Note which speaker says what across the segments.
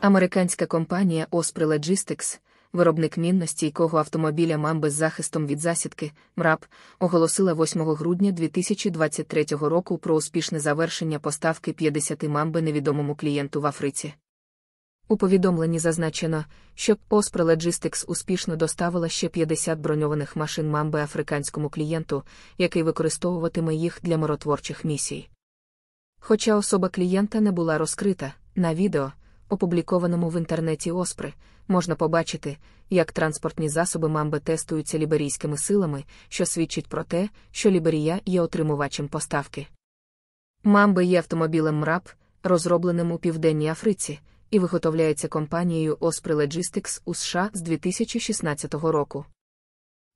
Speaker 1: Американська компанія Osprey Logistics, виробник мінностійкого автомобіля мамби з захистом від засідки МРАП, оголосила 8 грудня 2023 року про успішне завершення поставки 50 мамби невідомому клієнту в Африці. У повідомленні зазначено, що Osprey Logistics успішно доставила ще 50 броньованих машин мамби африканському клієнту, який використовуватиме їх для миротворчих місій. Хоча особа клієнта не була розкрита на відео опублікованому в інтернеті Оспри, можна побачити, як транспортні засоби мамби тестуються ліберійськими силами, що свідчить про те, що Ліберія є отримувачем поставки. Мамби є автомобілем МРАП, розробленим у Південній Африці, і виготовляється компанією Оспри Logistics у США з 2016 року.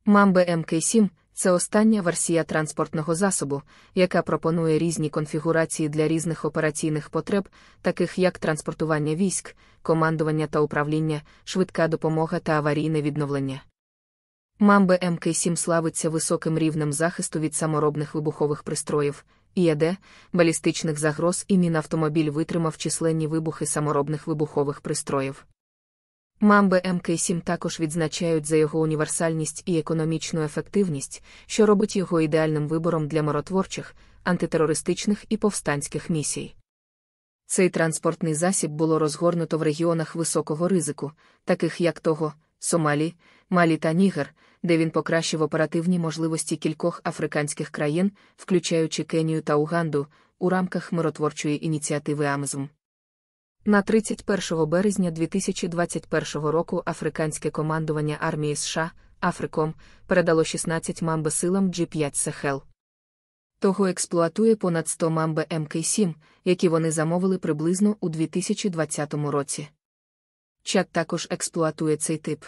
Speaker 1: Мамби МК7 це остання версія транспортного засобу, яка пропонує різні конфігурації для різних операційних потреб, таких як транспортування військ, командування та управління, швидка допомога та аварійне відновлення. Мамби МК7 славиться високим рівнем захисту від саморобних вибухових пристроїв, ІАД, балістичних загроз і мінавтомобіль витримав численні вибухи саморобних вибухових пристроїв. Мамби МК7 також відзначають за його універсальність і економічну ефективність, що робить його ідеальним вибором для миротворчих, антитерористичних і повстанських місій. Цей транспортний засіб було розгорнуто в регіонах високого ризику, таких як того, Сомалі, Малі та Нігер, де він покращив оперативні можливості кількох африканських країн, включаючи Кенію та Уганду, у рамках миротворчої ініціативи Амзм. На 31 березня 2021 року африканське командування армії США Африком передало 16 мамби силам G5 Сехел. Того експлуатує понад 100 мамби МК7, ем які вони замовили приблизно у 2020 році. Чад також експлуатує цей тип.